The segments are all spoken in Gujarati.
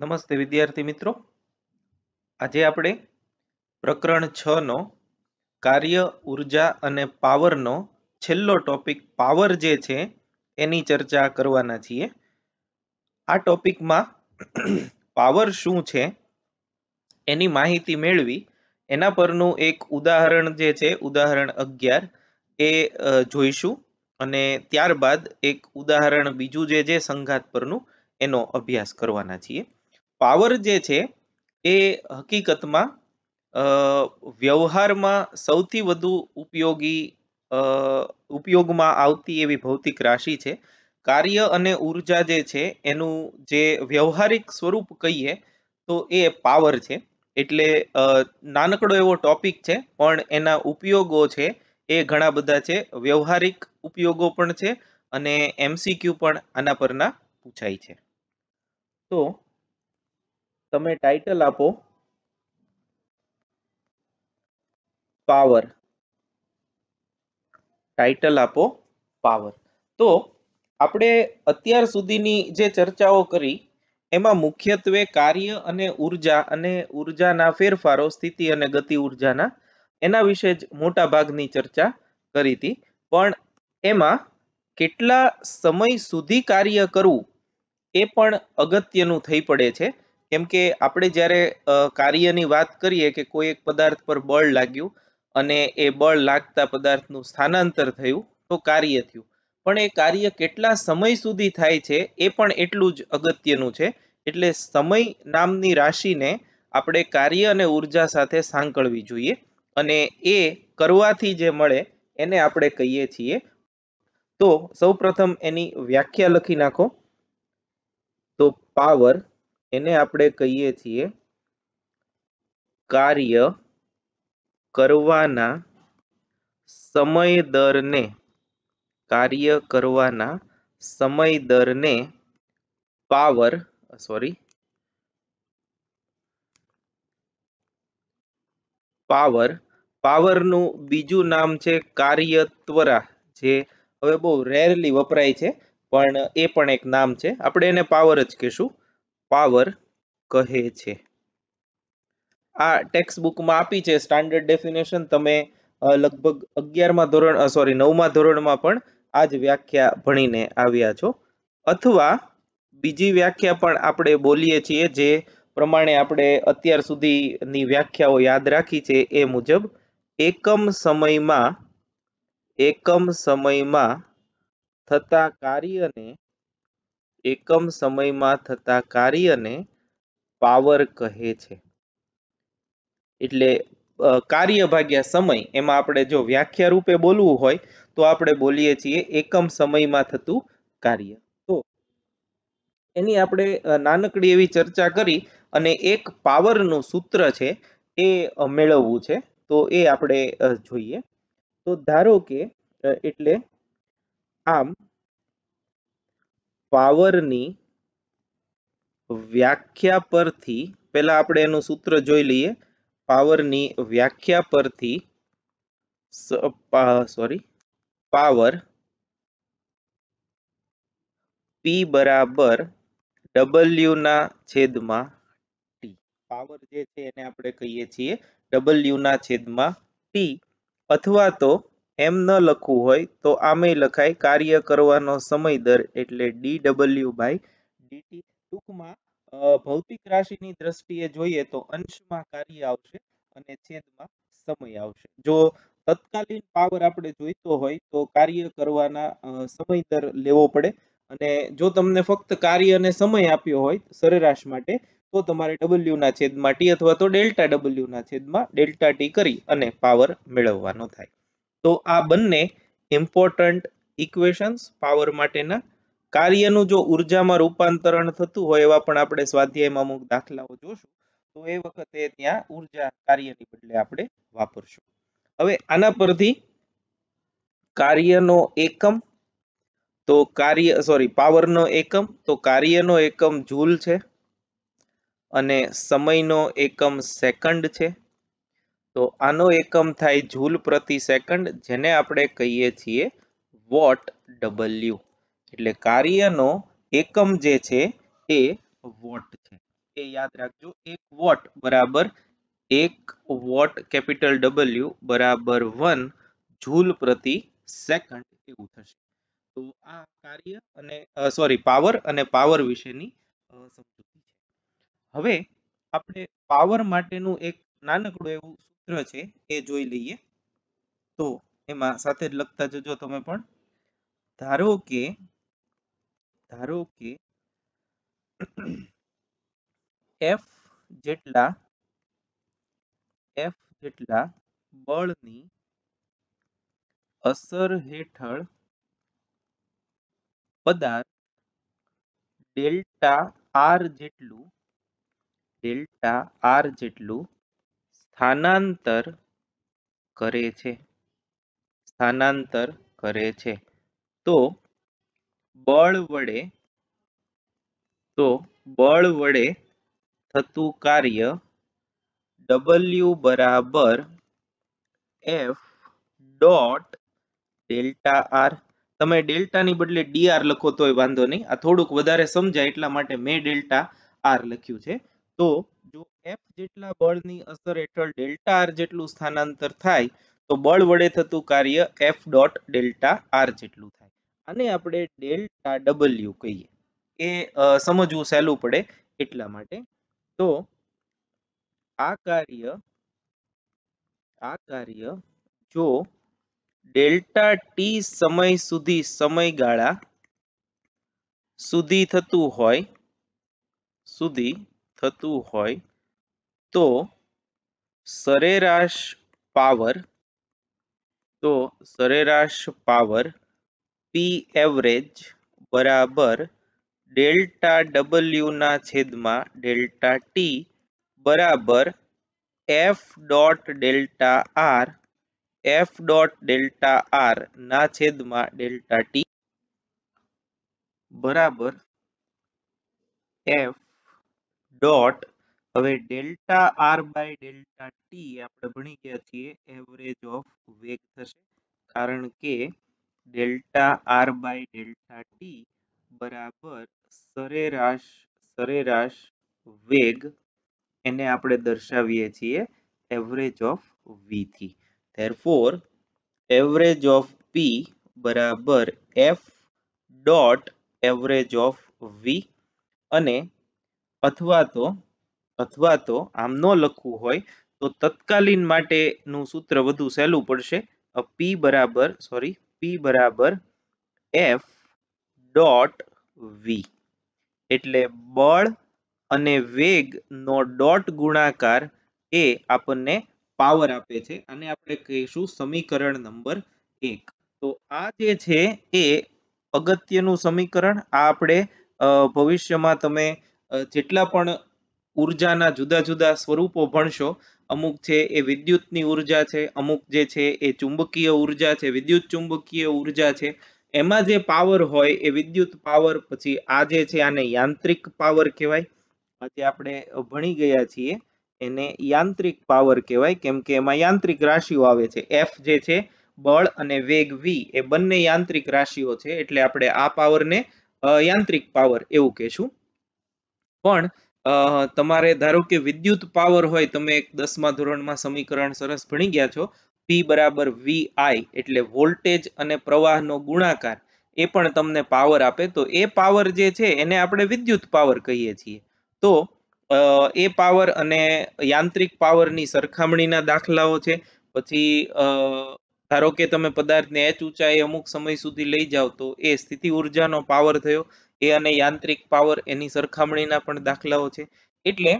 નમસ્તે વિદ્યાર્થી મિત્રો આજે આપણે પ્રકરણ છ નો કાર્ય ઉર્જા અને પાવરનો છેલ્લો ટોપિક પાવર જે છે એની ચર્ચા કરવાના છીએ આ ટોપિકમાં પાવર શું છે એની માહિતી મેળવી એના પરનું એક ઉદાહરણ જે છે ઉદાહરણ અગિયાર એ જોઈશું અને ત્યારબાદ એક ઉદાહરણ બીજું જે છે સંઘાત પરનું એનો અભ્યાસ કરવાના છીએ પાવર જે છે એ હકીકતમાં વ્યવહારમાં સૌથી વધુ ઉપયોગી ઉપયોગમાં આવતી એવી ભૌતિક રાશિ છે કાર્ય અને ઉર્જા જે છે એનું જે વ્યવહારિક સ્વરૂપ કહીએ તો એ પાવર છે એટલે નાનકડો એવો ટોપિક છે પણ એના ઉપયોગો છે એ ઘણા બધા છે વ્યવહારિક ઉપયોગો પણ છે અને એમસીક્યુ પણ આના પરના પૂછાય છે તો તમે ટાઇટલ આપો પાવર ટાઇટલ આપો પાવર તો આપણે અત્યાર સુધીની જે ચર્ચાઓ કરી એમાં મુખ્યત્વે કાર્ય અને ઉર્જા અને ઉર્જાના ફેરફારો સ્થિતિ અને ગતિ ઉર્જાના એના વિશે જ મોટા ભાગની ચર્ચા કરી હતી પણ એમાં કેટલા સમય સુધી કાર્ય કરવું એ પણ અગત્યનું થઈ પડે છે કેમ કે આપણે જ્યારે કાર્યની વાત કરીએ કે કોઈ એક પદાર્થ પર બળ લાગ્યું અને એ બળ લાગતા પદાર્થનું સ્થાનાંતર થયું તો કાર્ય થયું પણ એ કાર્ય કેટલા સમય સુધી થાય છે એ પણ એટલું જ અગત્યનું છે એટલે સમય નામની રાશિને આપણે કાર્ય અને ઉર્જા સાથે સાંકળવી જોઈએ અને એ કરવાથી જે મળે એને આપણે કહીએ છીએ તો સૌપ્રથમ એની વ્યાખ્યા લખી નાખો તો પાવર એને આપણે કહીએ છીએ કાર્ય કરવાના સમય દરને કાર્ય કરવાના સમય દરને પાવર સોરી પાવર પાવરનું બીજું નામ છે કાર્ય ત્વરા જે હવે બહુ રેરલી વપરાય છે પણ એ પણ એક નામ છે આપણે એને પાવર જ કહીશું પાવર કહે છે આ ટેક્સ્ટ બુકમાં આપી છે સ્ટાન્ડર્ડ ડેફિનેશન તમે લગભગ અગિયારમાં ધોરણ સોરી નવમા ધોરણમાં પણ આ જ વ્યાખ્યા ભણીને આવ્યા છો અથવા બીજી વ્યાખ્યા પણ આપણે બોલીએ છીએ જે પ્રમાણે આપણે અત્યાર સુધીની વ્યાખ્યાઓ યાદ રાખી છે એ મુજબ એકમ સમયમાં એકમ સમયમાં થતા કાર્યને એકમ સમયમાં થતા કાર્યને પાવર કહે છે એટલે કાર્ય ભાગ્યા સમય એમાં આપણે જો વ્યાખ્યા રૂપે બોલવું હોય તો આપણે બોલીએ છીએ એકમ સમયમાં થતું કાર્ય તો એની આપણે નાનકડી એવી ચર્ચા કરી અને એક પાવરનું સૂત્ર છે એ મેળવવું છે તો એ આપણે જોઈએ તો ધારો કે એટલે આમ પાવરની વ્યાખ્યા પરથી પહેલા આપણે એનું સૂત્ર જોઈ લઈએ પાવરની વ્યાખ્યા પરથી સોરી પાવર પી બરાબર ડબલ્યુના છેદમાં ટી પાવર જે છે એને આપણે કહીએ છીએ ડબલ્યુના છેદમાં ટી અથવા તો એમ ન લખવું હોય તો આમેય લખાય કાર્ય કરવાનો સમય દર એટલે ડી ડબલ્યુ બાય ડીટી ટૂંકમાં ભૌતિક રાશિની દ્રષ્ટિએ જોઈએ તો અંશમાં કાર્ય આવશે અને છેદમાં સમય આવશે જો તત્કાલીન પાવર આપણે જોઈતો હોય તો કાર્ય કરવાના સમય દર લેવો પડે અને જો તમને ફક્ત કાર્ય અને સમય આપ્યો હોય સરેરાશ માટે તો તમારે ડબલ્યુ ના છેદમાં ટી અથવા તો ડેલ્ટા ડબલ્યુ ના છેદમાં ડેલ્ટા ટી કરી અને પાવર મેળવવાનો થાય તો આ બંને ઇમ્પોર્ટન્ટ ઇક્વેશન્સ પાવર માટેના કાર્યનું જો ઉર્જામાં રૂપાંતરણ થતું હોય એવા પણ આપણે સ્વાધ્યાયમાં અમુક દાખલાઓ જોશું તો એ વખતે ત્યાં ઉર્જા કાર્યની બદલે આપણે વાપરશું હવે આના પરથી કાર્યનો એકમ તો કાર્ય સોરી પાવરનો એકમ તો કાર્યનો એકમ જૂલ છે અને સમયનો એકમ સેકન્ડ છે તો આનો એકમ થાય જૂલ પ્રતિ સેકન્ડ જેને આપણે કહીએ છીએ વોટ ડબલ્યુ એટલે કાર્યનો એકમ જે છે એ વોટ છે એ યાદ રાખજો એક વોટ બરાબર એક વોટ કેપિટલ ડબલ્યુ બરાબર વન જૂલ પ્રતિ સેકન્ડ એવું થશે તો આ કાર્ય અને સોરી પાવર અને પાવર વિશેની સમજૂતી છે હવે આપણે પાવર માટેનું એક નાનકડું એવું સૂત્ર છે એ જોઈ લઈએ તો એમાં સાથે જ લખતા જજો તમે પણ ધારો કે ધારો કે એફ જેટલા એફ જેટલા બળની અસર હેઠળ પદાર્થ ડેલ્ટા આર જેટલું ડેલ્ટા આર જેટલું સ્થાનાંતર કરે છે સ્થાનાંતર કરે છે તો બળ વડે તો બળ વડે થતું કાર્ય ડબલ્યુ બરાબર એફ ડોટ ડેલ્ટા આર તમે ડેલ્ટાની બદલે ડીઆર લખો તોય વાંધો નહીં આ થોડુંક વધારે સમજાય એટલા માટે મેં ડેલ્ટા આર લખ્યું છે તો જો એફ જેટલા બળની અસર હેઠળ ડેલ્ટા આર જેટલું સ્થાનાંતર થાય તો બળ વડે થતું કાર્ય એફ ડોટ ડેલ્ટા આર જેટલું થાય આને આપણે ડેલ્ટા ડબલ્યુ કહીએ એ સમજવું સહેલું પડે એટલા માટે તો આ કાર્ય આ કાર્ય જો ડેલ્ટા ટી સમય સુધી સમયગાળા સુધી થતું હોય સુધી થતું હોય તો સરેરાશ પાવર તો સરેરાશ પાવર પી એવરેજ બરાબર ડેલ્ટા ડબલ્યુના છેદમાં ડેલ્ટા ટી બરાબર F dot delta R F dot delta R ના છેદમાં ડેલ્ટા ટી બરાબર એફ ડોટ હવે delta R by delta T આપણે ભણી ગયા છીએ એવરેજ ઓફ વેગ થશે કારણ કે delta R by delta T બરાબર સરેરાશ સરેરાશ વેગ એને આપણે દર્શાવીએ છીએ એવરેજ ઓફ વી થી ધેરફોર એવરેજ ઓફ પી બરાબર F dot average of V અને અથવા તો અથવા તો આમ ન લખવું હોય તો તત્કાલીન માટેનું સૂત્ર વધુ સહેલું પડશે પી બરાબર સોરી પી બરાબર એફ ડોટ વી એટલે બળ અને વેગનો ડોટ ગુણાકાર એ આપણને પાવર આપે છે અને આપણે કહીશું સમીકરણ નંબર એક તો આ જે છે એ અગત્યનું સમીકરણ આ આપણે ભવિષ્યમાં તમે જેટલા પણ ઉર્જાના જુદા જુદા સ્વરૂપો ભણશો અમુક છે એ વિદ્યુતની ઉર્જા છે અમુક જે છે એ ચુંબકીય ઉર્જા છે વિદ્યુત ચુંબકીય ઉર્જા છે એમાં જે પાવર હોય એ વિદ્યુત પાવર પછી આ જે છે આને યાંત્રિક પાવર કહેવાય આજે આપણે ભણી ગયા છીએ એને યાંત્રિક પાવર કહેવાય કેમ કે એમાં યાંત્રિક રાશિઓ આવે છે એફ જે છે બળ અને વેગ વી એ બંને યાંત્રિક રાશિઓ છે એટલે આપણે આ પાવરને યાંત્રિક પાવર એવું કહેશું પણ તમારે ધારો કે વિદ્યુત પાવર હોય તમે એક દસમા ધોરણમાં સમીકરણ સરસ ભણી ગયા છો પી બરાબર વી આઈ એટલે વોલ્ટેજ અને પ્રવાહનો ગુણાકાર એ પણ તમને પાવર આપે તો એ પાવર જે છે એને આપણે વિદ્યુત પાવર કહીએ છીએ તો એ પાવર અને યાંત્રિક પાવરની સરખામણીના દાખલાઓ છે પછી ધારો કે તમે પદાર્થને એચ ઊંચાઈ અમુક સમય સુધી લઈ જાઓ તો એ સ્થિતિ ઉર્જાનો પાવર થયો એ અને યાંત્રિક પાવર એની સરખામણીના પણ દાખલાઓ છે એટલે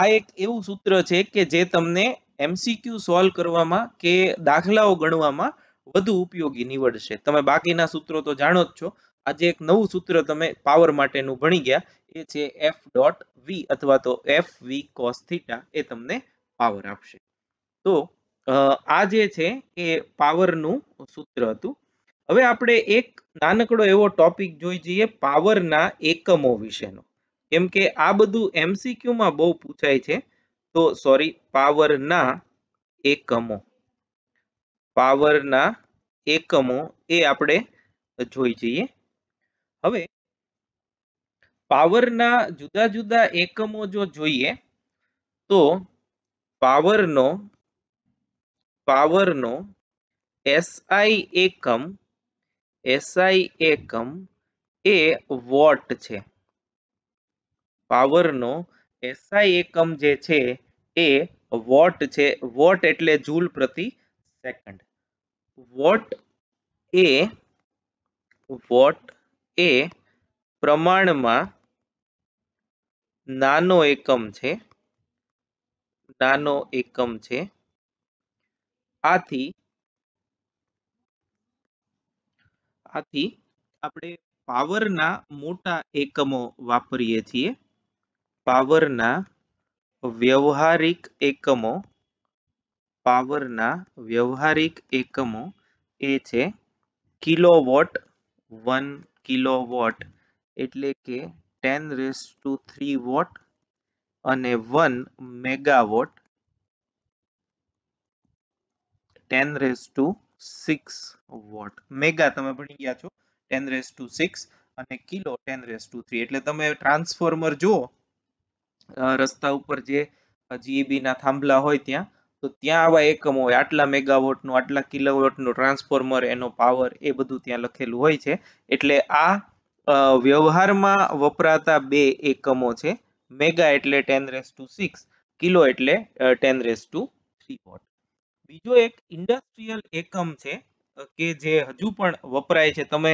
આ એક એવું સૂત્ર છે કે જે તમને એમસીક્યુ સોલ્વ કરવામાં કે દાખલાઓ ગણવામાં વધુ ઉપયોગી નીવડશે તમે બાકીના સૂત્રો તો જાણો જ છો આજે એક નવું સૂત્ર તમે પાવર માટેનું ભણી ગયા એ છે એફ ડોટ વી અથવા તો એફ વી કોસ થીટા એ તમને પાવર આપશે તો આ જે છે એ પાવરનું સૂત્ર હતું હવે આપણે એક નાનકડો એવો ટોપિક જોઈ જઈએ પાવરના એકમો વિશેનો કેમ કે આ બધું એમસીક્યુમાં બહુ પૂછાય છે તો સોરી પાવરના એકમો પાવરના એકમો એ આપણે જોઈ જઈએ હવે પાવરના જુદા જુદા એકમો જો જોઈએ તો પાવરનો પાવરનો એસઆઈ એકમ એસઆઈ એકમ એ વોટ છે પાવરનો એસઆઈ એકમ જે છે એ વોટ છે વોટ એટલે જૂલ પ્રતિ સેકન્ડ વોટ એ વોટ એ પ્રમાણમાં નાનો એકમ છે નાનો એકમ છે આથી આથી આપણે પાવરના મોટા એકમો વાપરીએ છીએ પાવરના વ્યવહારિક એકમો પાવરના વ્યવહારિક એકમો એ છે કિલોવોટ વન કિલોવોટ એટલે કે ten raise to three watt અને one megawatt ten raise to six watt mega તમે ભણી ગયા છો ટેન રેસ ટુ સિક્સ અને kilo ten raise to three એટલે તમે ટ્રાન્સફોર્મર જુઓ રસ્તા ઉપર જે જીઈબી ના થાંભલા હોય ત્યાં તો ત્યાં આવા એકમો હોય આટલા મેગાવોટનું આટલા કિલોવોટનું ટ્રાન્સફોર્મર એનો પાવર એ બધું ત્યાં લખેલું હોય છે એટલે આ વ્યવહારમાં વપરાતા બે એકમો છે મેગા એટલે ten raise to six kilo એટલે ten raise to three watt બીજો એક ઇન્ડસ્ટ્રીયલ એકમ છે કે જે હજુ પણ વપરાય છે તમે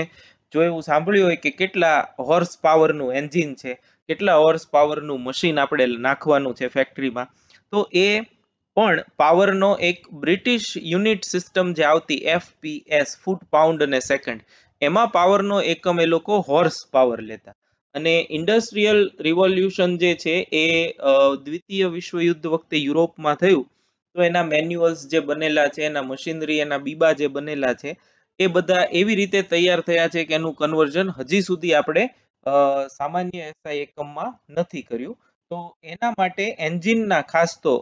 જો એવું સાંભળ્યું હોય કે કેટલા હોર્સ પાવરનું એન્જિન છે કેટલા હોર્સ પાવરનું મશીન આપણે નાખવાનું છે ફેક્ટરીમાં તો એ પણ પાવરનો એક બ્રિટિશ યુનિટ સિસ્ટમ જે આવતી એફપીએસ ફૂટ પાઉન્ડ અને સેકન્ડ એમાં પાવરનો એકમ એ લોકો હોર્સ પાવર લેતા અને ઇન્ડસ્ટ્રીયલ રિવોલ્યુશન જે છે એ દ્વિતીય વિશ્વયુદ્ધ વખતે યુરોપમાં થયું તો એના મેન્યુઅલ્સ જે બનેલા છે એના મશીનરી એના બીબા જે બનેલા છે એ બધા એવી રીતે તૈયાર થયા છે કે એનું કન્વર્ઝન હજી સુધી આપણે સામાન્ય એસઆઈ એકમમાં નથી કર્યું તો એના માટે એન્જિનના ખાસ તો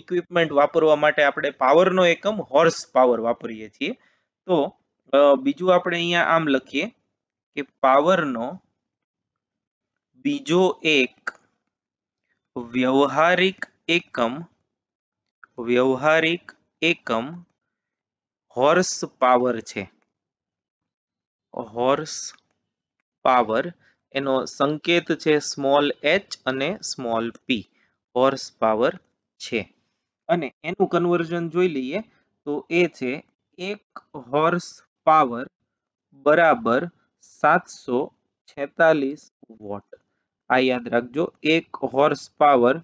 ઇક્વિપમેન્ટ વાપરવા માટે આપણે પાવરનો એકમ હોર્સ પાવર વાપરીએ છીએ તો બીજું આપણે અહીંયા આમ લખીએ કે પાવરનો બીજો એક વ્યવહારિક એકમ વ્યવહારિક એકમ હોર્સ પાવર છે હોર્સ પાવર એનો સંકેત છે સ્મોલ એચ અને સ્મોલ પી હોર્સ પાવર છે અને એનું કન્વર્ઝન જોઈ લઈએ તો એ છે એક હોર્સ પાવર બરાબર સાતસો છેતાલીસ વોટ આ યાદ રાખજો એક હોર્સ પાવર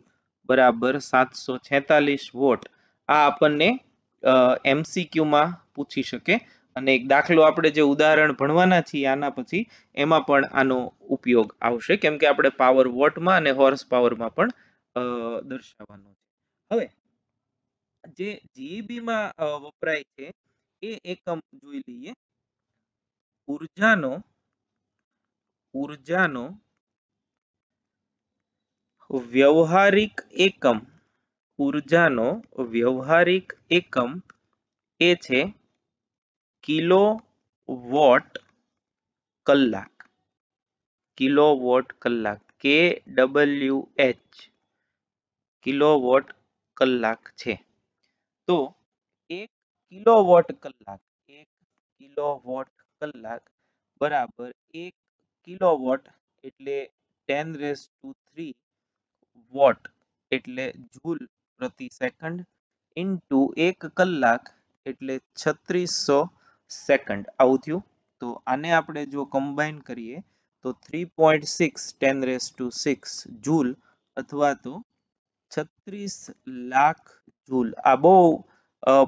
બરાબર સાતસો છેતાલીસ વોટ આ આપણને એમસીક્યુમાં પૂછી શકે અને એક દાખલો આપણે જે ઉદાહરણ ભણવાના છીએ આના પછી એમાં પણ આનો ઉપયોગ આવશે કેમ કે આપણે પાવર વોટમાં અને હોર્સ પાવરમાં પણ દર્શાવવાનો છે હવે જે જીઈબીમાં e વપરાય છે એ એકમ જોઈ લઈએ ઉર્જાનો ઉર્જાનો व्यवहारिक एकम ऊर्जा व्यवहारिक एकम ए किलो वोट कलाक किलो कलाक के डबल्यू एच किलो कलाक है तो एक किलो वोट कलाक एक किलो वोट कलाक बराबर एक kilo watt ten raise to three watt એટલે જૂલ પ્રતિ સેકન્ડ ઇન્ટુ એક કલાક એટલે છત્રીસો સેકન્ડ આવું થયું તો આને આપણે જો કમ્બાઈન કરીએ તો three point six ten raise to six joule અથવા તો છત્રીસ લાખ જૂલ આ બહુ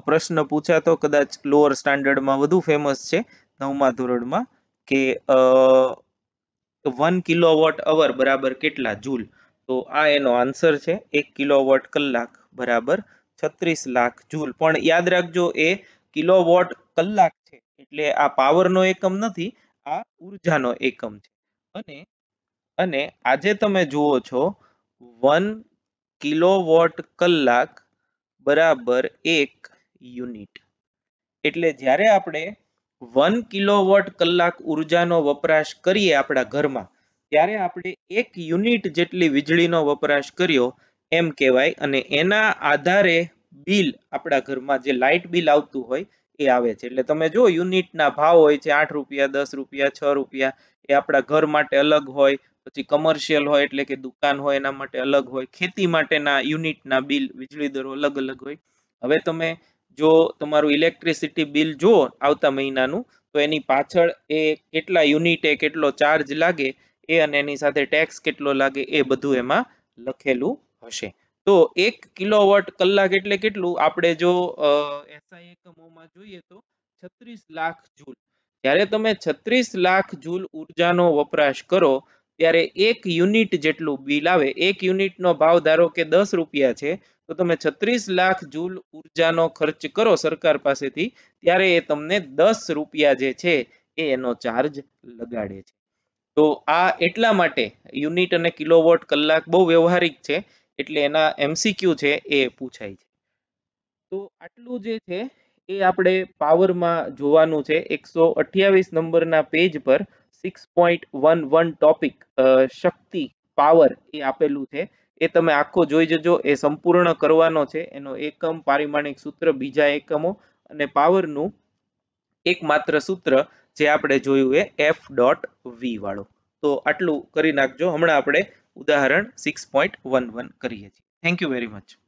પ્રશ્ન પૂછાતો કદાચ લોઅર સ્ટાન્ડર્ડમાં વધુ ફેમસ છે નવમા ધોરણમાં કે વન કિલો વોટ અવર બરાબર કેટલા જૂલ તો આ એનો આન્સર છે એક કિલોવોટ કલાક બરાબર છત્રીસ લાખ જૂલ પણ યાદ રાખજો એ કિલોવોટ કલાક છે એટલે આ પાવરનો એકમ નથી આ ઉર્જાનો એકમ છે અને અને આજે તમે જુઓ છો વન કિલોવોટ કલાક બરાબર એક યુનિટ એટલે જ્યારે આપણે વન કિલોવોટ કલાક ઉર્જાનો વપરાશ કરીએ આપણા ઘરમાં ત્યારે આપણે એક યુનિટ જેટલી વીજળીનો વપરાશ કર્યો એમ કહેવાય અને એના આધારે બિલ આપણા ઘરમાં જે લાઇટ બિલ આવતું હોય એ આવે છે એટલે તમે જો યુનિટના ભાવ હોય છે આઠ રૂપિયા દસ રૂપિયા છ રૂપિયા એ આપણા ઘર માટે અલગ હોય પછી કમર્શિયલ હોય એટલે કે દુકાન હોય એના માટે અલગ હોય ખેતી માટેના યુનિટના બિલ વીજળી દરો અલગ અલગ હોય હવે તમે જો તમારું ઇલેક્ટ્રિસિટી બિલ જો આવતા મહિનાનું તો એની પાછળ એ કેટલા યુનિટે કેટલો ચાર્જ લાગે એ અને એની સાથે ટેક્સ કેટલો લાગે એ બધું એમાં લખેલું હશે તો એક કિલોવોટ કલાક એટલે કેટલું આપણે જો એસઆઈ એકમોમાં જોઈએ તો છત્રીસ લાખ જૂલ જ્યારે તમે છત્રીસ લાખ જૂલ ઉર્જાનો વપરાશ કરો ત્યારે એક યુનિટ જેટલું બિલ આવે એક યુનિટનો ભાવ ધારો કે દસ રૂપિયા છે તો તમે છત્રીસ લાખ જૂલ ઉર્જાનો ખર્ચ કરો સરકાર પાસેથી ત્યારે એ તમને દસ રૂપિયા જે છે એ એનો ચાર્જ લગાડે છે તો આ એટલા માટે યુનિટ અને કિલોવોટ કલાક બહુ વ્યવહારિક છે એટલે એના એમસીક્યુ છે એ પૂછાય છે તો આટલું જે છે એ આપણે પાવરમાં જોવાનું છે એકસો અઠ્યાવીસ નંબરના પેજ પર six point one one topic શક્તિ પાવર એ આપેલું છે એ તમે આખો જોઈ જજો એ સંપૂર્ણ કરવાનો છે એનો એકમ પારિમાણિક સૂત્ર બીજા એકમો અને પાવરનું એકમાત્ર સૂત્ર જે આપણે જોયું એ એફ ડોટ વી વાળો તો આટલું કરી નાખજો હમણાં આપણે ઉદાહરણ સિક્સ પોઈન્ટ વન વન કરીએ છીએ થેન્ક યુ વેરી મચ